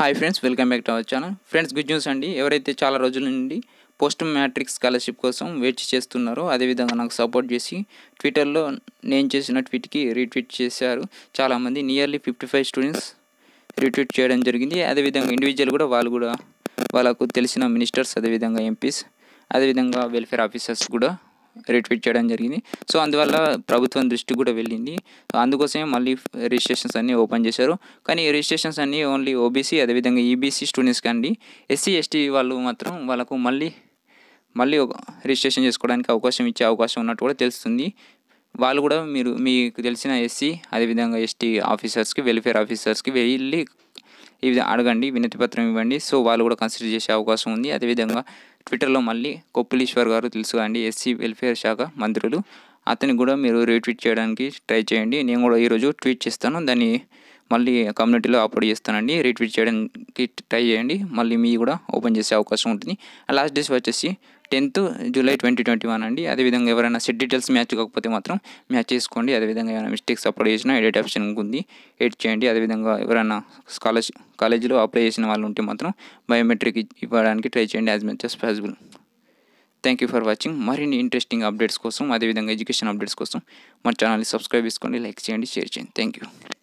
hi friends welcome back to our channel friends good news అండి ఎవరైతే చాలా రోజుల నుండి పోస్ట్ మ్యాట్రిక్ స్కాలర్షిప్ కోసం వెయిట్ చేస్తున్నారో అదేవిధంగా నాకు సపోర్ట్ చేసి ట్విట్టర్లో నేను చేసిన ట్వీట్కి రీట్వీట్ చేశారు చాలామంది nearly fifty five students retweet చేయడం జరిగింది అదేవిధంగా ఇండివిజువల్ కూడా వాళ్ళు కూడా వాళ్ళకు తెలిసిన మినిస్టర్స్ అదేవిధంగా ఎంపీస్ అదేవిధంగా వెల్ఫేర్ ఆఫీసర్స్ కూడా రిట్వీట్ చేయడం జరిగింది సో అందువల్ల ప్రభుత్వం దృష్టి కూడా వెళ్ళింది అందుకోసమే మళ్ళీ రిజిస్ట్రేషన్స్ అన్నీ ఓపెన్ చేశారు కానీ రిజిస్ట్రేషన్స్ అన్నీ ఓన్లీ ఓబీసీ అదేవిధంగా ఈబీసీ స్టూడెంట్స్ కానీ ఎస్సీ ఎస్టీ వాళ్ళు మాత్రం వాళ్ళకు మళ్ళీ మళ్ళీ రిజిస్ట్రేషన్ చేసుకోవడానికి అవకాశం ఇచ్చే అవకాశం ఉన్నట్టు కూడా తెలుస్తుంది వాళ్ళు కూడా మీరు మీకు తెలిసిన ఎస్సీ అదేవిధంగా ఎస్టీ ఆఫీసర్స్కి వెల్ఫేర్ ఆఫీసర్స్కి వెళ్ళి ఇవి అడగండి వినతి పత్రం ఇవ్వండి సో వాళ్ళు కూడా కన్సిడర్ చేసే అవకాశం ఉంది అదేవిధంగా ట్విట్టర్లో మళ్ళీ కొప్పులీశ్వర్ గారు తెలుసు అండి ఎస్సీ వెల్ఫేర్ శాఖ మంత్రులు అతని కూడా మీరు రీట్వీట్ చేయడానికి ట్రై చేయండి నేను కూడా ఈరోజు ట్వీట్ చేస్తాను దాన్ని మళ్ళీ కమ్యూనిటీలో అప్లోడ్ చేస్తానండి రీట్వీట్ చేయడానికి ట్రై చేయండి మళ్ళీ మీ కూడా ఓపెన్ చేసే అవకాశం ఉంటుంది లాస్ట్ డేస్ వచ్చేసి tenth July twenty twenty one అండి అదేవిధంగా ఎవరైనా సెట్ డీటెయిల్స్ మ్యాచ్ కాకపోతే మాత్రం మ్యాచ్ చేసుకోండి అదేవిధంగా ఏమైనా మిస్టేక్స్ అప్లై చేసినా ఎడిట్ ఆప్షన్ ఉంది ఎడిట్ చేయండి అదేవిధంగా ఎవరైనా స్కాలర్షిప్ కాలేజీలో అప్లై చేసిన వాళ్ళు ఉంటే మాత్రం బయోమెట్రిక్ ఇవ్వడానికి ట్రై చేయండి as much as possible thank you for watching మరిన్ని ఇంట్రెస్టింగ్ అప్డేట్స్ కోసం అదేవిధంగా ఎడ్యుకేషన్ అప్డేట్స్ కోసం మన ఛానల్ని సబ్స్క్రైబ్ చేసుకోండి లైక్ చేయండి షేర్ చేయండి థ్యాంక్ యూ